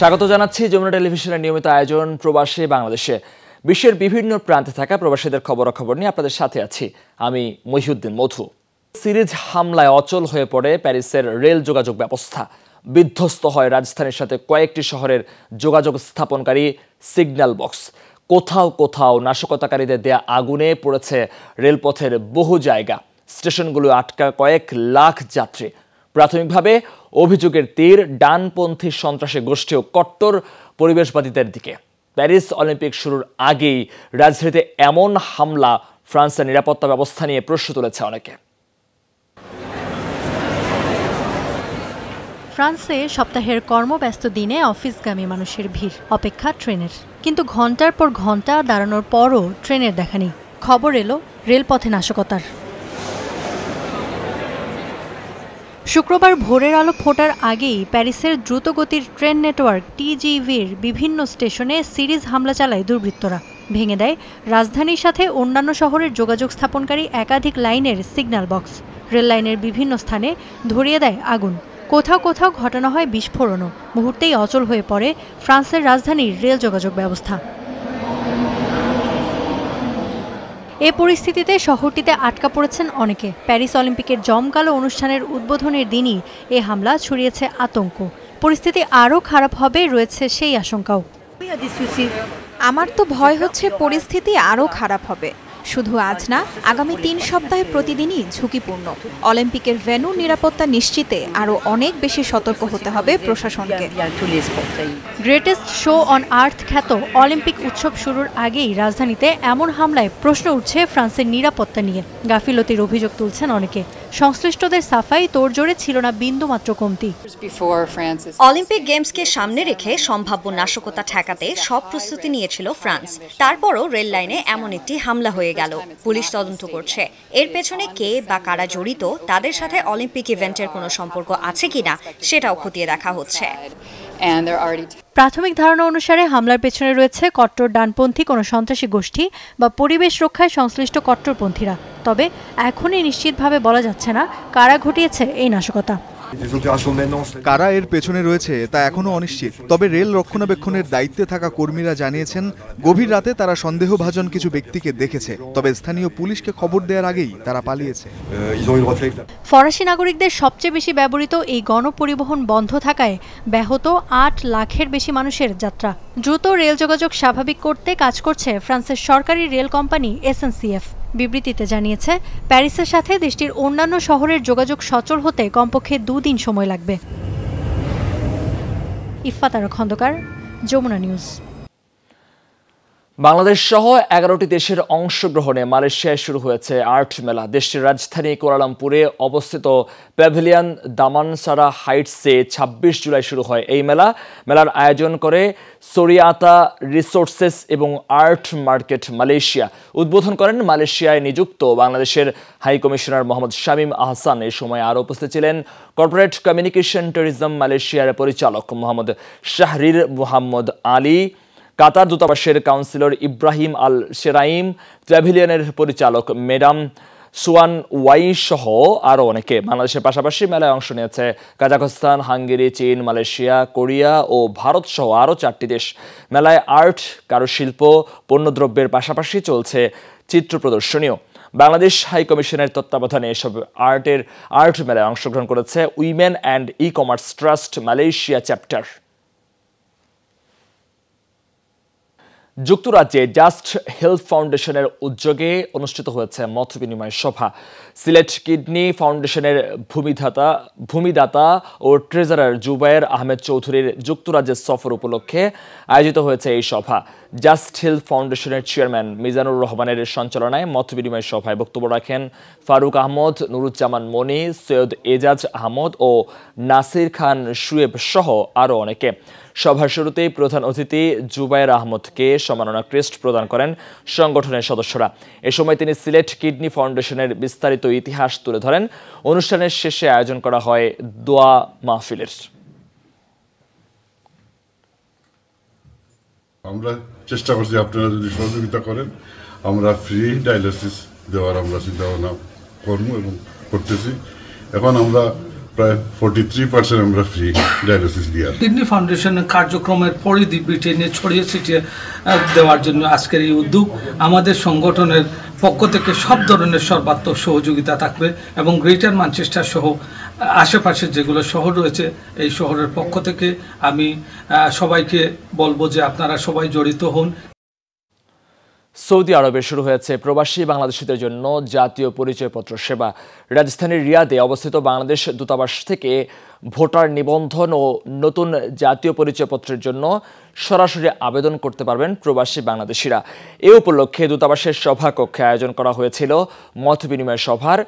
স্বাগত জানাচ্ছি যমুনা টেলিভিশনের নিয়মিত আয়োজন প্রবাসী বাংলাদেশে বিশ্বের বিভিন্ন প্রান্তে থাকা প্রবাসীদের খবরাখবর নিয়ে আপনাদের সাথে আছি আমি মহিউদ্দিন মধু সিরিজ হামলায় অচল হয়ে পড়ে প্যারিসের রেল যোগাযোগ ব্যবস্থা বিধ্বস্ত হয় রাজস্থানের সাথে কয়েকটি শহরের যোগাযোগ স্থাপনকারী সিগন্যাল বক্স কোথাও কোথাও নাশকতাকারীদের দেয়া আগুনে পড়েছে রেলপথের বহু জায়গা স্টেশনগুলো আটকা কয়েক লাখ যাত্রী প্রাথমিকভাবে অভিযোগের তীর ডানপন্থী সন্ত্রাসী গোষ্ঠী ও কট্টর পরিবেশবাদীদের দিকে প্যারিস অলিম্পিক শুরুর আগেই রাজধানীতে এমন হামলা ফ্রান্সের নিরাপত্তা ব্যবস্থা নিয়ে প্রশ্ন তুলেছে অনেকে ফ্রান্সে সপ্তাহের কর্মব্যস্ত দিনে অফিসগামী মানুষের ভিড় অপেক্ষা ট্রেনের কিন্তু ঘন্টার পর ঘন্টা দাঁড়ানোর পরও ট্রেনের দেখা নেই খবর এলো রেলপথে নাশকতার শুক্রবার ভোরের আলো ফোটার আগেই প্যারিসের দ্রুতগতির ট্রেন নেটওয়ার্ক টিজিভির বিভিন্ন স্টেশনে সিরিজ হামলা চালায় দুর্বৃত্তরা ভেঙে দেয় রাজধানীর সাথে অন্যান্য শহরের যোগাযোগ স্থাপনকারী একাধিক লাইনের সিগন্যাল বক্স রেল লাইনের বিভিন্ন স্থানে ধরিয়ে দেয় আগুন কোথাও কোথাও ঘটানো হয় বিস্ফোরণও মুহূর্তেই অচল হয়ে পড়ে ফ্রান্সের রাজধানীর রেল যোগাযোগ ব্যবস্থা এ পরিস্থিতিতে শহরটিতে আটকা পড়েছেন অনেকে প্যারিস অলিম্পিকের জমকালো অনুষ্ঠানের উদ্বোধনের দিনই এ হামলা ছড়িয়েছে আতঙ্ক পরিস্থিতি আরও খারাপ হবে রয়েছে সেই আশঙ্কাও আমার তো ভয় হচ্ছে পরিস্থিতি আরও খারাপ হবে শুধু আজ না আগামী তিন সপ্তাহে প্রতিদিনই ঝুঁকিপূর্ণ অলিম্পিকের ভেনু নিরাপত্তা নিশ্চিতে আরও অনেক বেশি সতর্ক হতে হবে প্রশাসনকে গ্রেটেস্ট শো অন আর্থ খ্যাত অলিম্পিক উৎসব শুরুর আগেই রাজধানীতে এমন হামলায় প্রশ্ন উঠছে ফ্রান্সের নিরাপত্তা নিয়ে গাফিলতির অভিযোগ তুলছেন অনেকে সংশ্লিষ্টদের সাফাই তোড়জোড়ে ছিল না বিন্দুমাত্র কমতি অলিম্পিক গেমসকে সামনে রেখে সম্ভাব্য নাশকতা ঠেকাতে সব প্রস্তুতি নিয়েছিল ফ্রান্স তারপরও রেল লাইনে এমন একটি হামলা হয়ে গেল পুলিশ তদন্ত করছে এর পেছনে কে বা কারা জড়িত তাদের সাথে অলিম্পিক ইভেন্টের কোনো সম্পর্ক আছে কিনা সেটাও খতিয়ে দেখা হচ্ছে প্রাথমিক ধারণা অনুসারে হামলার পেছনে রয়েছে কট্টর ডানপন্থী কোনো সন্ত্রাসী গোষ্ঠী বা পরিবেশ রক্ষায় সংশ্লিষ্ট কট্টরপন্থীরা তবে এখনই নিশ্চিতভাবে বলা যাচ্ছে না কারা ঘটিয়েছে এই নাশকতা কারা এর পেছনে রয়েছে তা এখনও অনিশ্চিত তবে রেল রক্ষণাবেক্ষণের দায়িত্বে থাকা কর্মীরা জানিয়েছেন গভীর রাতে তারা সন্দেহভাজন কিছু ব্যক্তিকে দেখেছে তবে স্থানীয় পুলিশকে খবর দেওয়ার আগেই তারা পালিয়েছে ফরাসি নাগরিকদের সবচেয়ে বেশি ব্যবহৃত এই গণপরিবহন বন্ধ থাকায় ব্যাহত আট লাখের বেশি মানুষের যাত্রা দ্রুত রেল যোগাযোগ স্বাভাবিক করতে কাজ করছে ফ্রান্সের সরকারি রেল কোম্পানি এসএনসিএফ বিবৃতিতে জানিয়েছে প্যারিসের সাথে দেশটির অন্যান্য শহরের যোগাযোগ সচল হতে কমপক্ষে দুদিন সময় লাগবে আর খন্দকার যমুনা নিউজ বাংলাদেশ সহ এগারোটি দেশের অংশগ্রহণে মালয়েশিয়ায় শুরু হয়েছে আর্ট মেলা দেশটির রাজধানী কোয়ালালামপুরে অবস্থিত প্যাভিলিয়ন দামানসারা হাইটসে ২৬ জুলাই শুরু হয় এই মেলা মেলার আয়োজন করে সোরিয়াতা রিসোর্সেস এবং আর্ট মার্কেট মালয়েশিয়া উদ্বোধন করেন মালয়েশিয়ায় নিযুক্ত বাংলাদেশের হাই কমিশনার মোহাম্মদ শামীম আহসান এ সময় আরও উপস্থিত ছিলেন কর্পোরেট কমিউনিকেশন ট্যুরিজম মালয়েশিয়ার পরিচালক মোহাম্মদ শাহরির মোহাম্মদ আলী কাতার দূতাবাসের কাউন্সিলর ইব্রাহিম আল সেরাইম ট্র্যাভিলিয়নের পরিচালক ম্যাডাম সুয়ান ওয়াই সহ আরও অনেকে বাংলাদেশের পাশাপাশি মেলায় অংশ নিয়েছে কাজাখস্তান হাঙ্গেরি চীন মালয়েশিয়া কোরিয়া ও ভারত সহ আরও চারটি দেশ মেলায় আর্ট কারুশিল্প পণ্যদ্রব্যের পাশাপাশি চলছে চিত্র প্রদর্শনীয় বাংলাদেশ হাই কমিশনের তত্ত্বাবধানে এসব আর্টের আর্ট মেলায় অংশগ্রহণ করেছে women and e commerce trust Malaysia chapter যুক্তরাজ্যে জাস্ট হেলথ ফাউন্ডেশনের উদ্যোগে অনুষ্ঠিত হয়েছে মত বিনিময় সভা সিলেট কিডনি ফাউন্ডেশনের ভূমিদাতা ভূমিদাতা ও ট্রেজারার জুবায়ের আহমেদ চৌধুরীর যুক্তরাজ্যের সফর উপলক্ষে আয়োজিত হয়েছে এই সভা জাস্ট হিল ফাউন্ডেশনের চেয়ারম্যান মিজানুর রহমানের সঞ্চালনায় মতবিনিময় সভায় বক্তব্য রাখেন ফারুক আহমদ নুরুজ্জামান মনি সৈয়দ এজাজ আহমদ ও নাসির খান শুয়েব সহ আরও অনেকে সভার শুরুতেই প্রধান অতিথি জুবায়ের আহমদকে সম্মাননা ক্রেস্ট প্রদান করেন সংগঠনের সদস্যরা এ সময় তিনি সিলেট কিডনি ফাউন্ডেশনের বিস্তারিত ইতিহাস তুলে ধরেন অনুষ্ঠানের শেষে আয়োজন করা হয় দোয়া মাহফিলের আমরা চেষ্টা করছি আপনারা যদি সহযোগিতা করেন আমরা ফ্রি ডায়ালিসিস দেওয়ার আমরা চিন্তাভাবনা কর্ম এবং করতেছি এখন আমরা প্রায় থ্রি পার্সেন্ট আমরা ফ্রি ডায়ালিসিস কিডনি ফাউন্ডেশনের কার্যক্রমের ব্রিটেনে ছড়িয়ে ছিটিয়ে দেওয়ার জন্য আজকের এই উদ্যোগ আমাদের সংগঠনের পক্ষ থেকে সব ধরনের সর্বাত্মক সহযোগিতা থাকবে এবং গ্রেটার ম্যানচেস্টার সহ আশেপাশে যেগুলো শহর রয়েছে এই শহরের পক্ষ থেকে আমি সবাইকে বলবো যে আপনারা সবাই জড়িত হন সৌদি আরবে শুরু হয়েছে প্রবাসী বাংলাদেশিদের জন্য জাতীয় পরিচয়পত্র সেবা রাজধানীর রিয়াদে অবস্থিত বাংলাদেশ দূতাবাস থেকে ভোটার নিবন্ধন ও নতুন জাতীয় পরিচয়পত্রের জন্য সরাসরি আবেদন করতে পারবেন প্রবাসী বাংলাদেশিরা এ উপলক্ষে দূতাবাসের সভাকক্ষে আয়োজন করা হয়েছিল মত বিনিময় সভার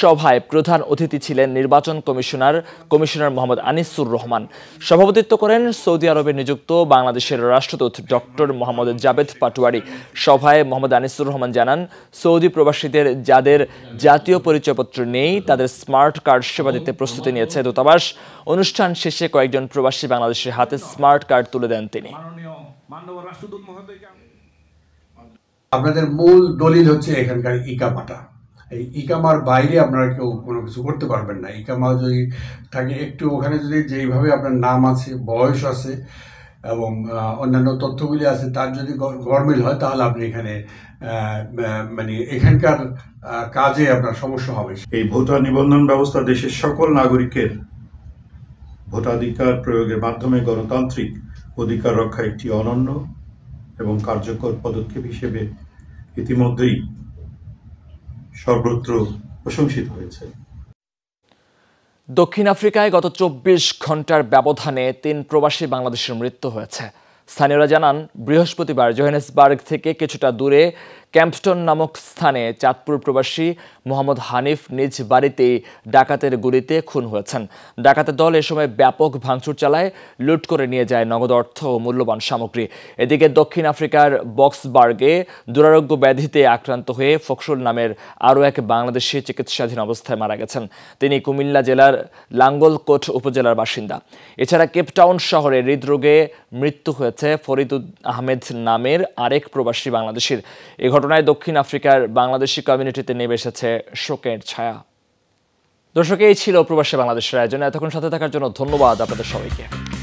সভায় প্রধান অতিথি ছিলেন নির্বাচন কমিশনার কমিশনার মোহাম্মদ আনিসুর রহমান সভাপতিত্ব করেন সৌদি আরবে নিযুক্ত বাংলাদেশের রাষ্ট্রদূত ডক্টর মোহাম্মদ জাবেদ পাটুয়ারি সভায় মোহাম্মদ আনিসুর রহমান জানান সৌদি প্রবাসীদের যাদের জাতীয় পরিচয়পত্র নেই তাদের স্মার্ট কার্ড সেবা দিতে প্রস্তুতি নিয়েছে দূতাবাস অনুষ্ঠান শেষে কয়েকজন প্রবাসী বাংলাদেশের হাতে স্মার্ট কার্ড তুলে দেন তিনি আপনাদের মূল দলিল হচ্ছে এখানকার ইকামাটা এই ইকামার বাইরে আপনারা কেউ কোনো কিছু করতে পারবেন না ইকামা যদি থাকে একটু ওখানে যদি যেইভাবে আপনার নাম আছে বয়স আছে এবং অন্যান্য তথ্যগুলি আছে তার যদি গরমিল হয় তাহলে আপনি এখানে মানে এখানকার কাজে আপনার সমস্যা হবে এই ভোটার নিবন্ধন ব্যবস্থা দেশের সকল নাগরিকের ভোটাধিকার প্রয়োগের মাধ্যমে গণতান্ত্রিক অধিকার রক্ষা একটি অনন্য এবং কার্যকর পদক্ষেপ হিসেবে ইতিমধ্যেই সর্বত্র প্রশংসিত হয়েছে দক্ষিণ আফ্রিকায় গত চব্বিশ ঘন্টার ব্যবধানে তিন প্রবাসী বাংলাদেশের মৃত্যু হয়েছে স্থানীয়রা জানান বৃহস্পতিবার জোহেনেসবার্গ থেকে কিছুটা দূরে ক্যাম্পটন নামক স্থানে চাঁদপুর প্রবাসী মোহাম্মদ হানিফ নিজ বাড়িতেই ডাকাতের গুলিতে খুন হয়েছেন ডাকাতের দল এ সময় ব্যাপক ভাঙচুর চালায় লুট করে নিয়ে যায় নগদ অর্থ ও মূল্যবান সামগ্রী এদিকে দক্ষিণ আফ্রিকার বক্সবার্গে দুরারোগ্য ব্যাধিতে আক্রান্ত হয়ে ফখরুল নামের আরও এক বাংলাদেশি চিকিৎসাধীন অবস্থায় মারা গেছেন তিনি কুমিল্লা জেলার লাঙ্গলকোট উপজেলার বাসিন্দা এছাড়া কেপটাউন শহরে হৃদরোগে মৃত্যু হয়েছে ফরিদ আহমেদ নামের আরেক প্রবাসী বাংলাদেশির এ ঘটনায় দক্ষিণ আফ্রিকার বাংলাদেশি কমিউনিটিতে নেমে এসেছে শোকের ছায়া দর্শক এই ছিল প্রবাসী বাংলাদেশের আয়োজনে এতক্ষণ সাথে থাকার জন্য ধন্যবাদ আপনাদের সবাইকে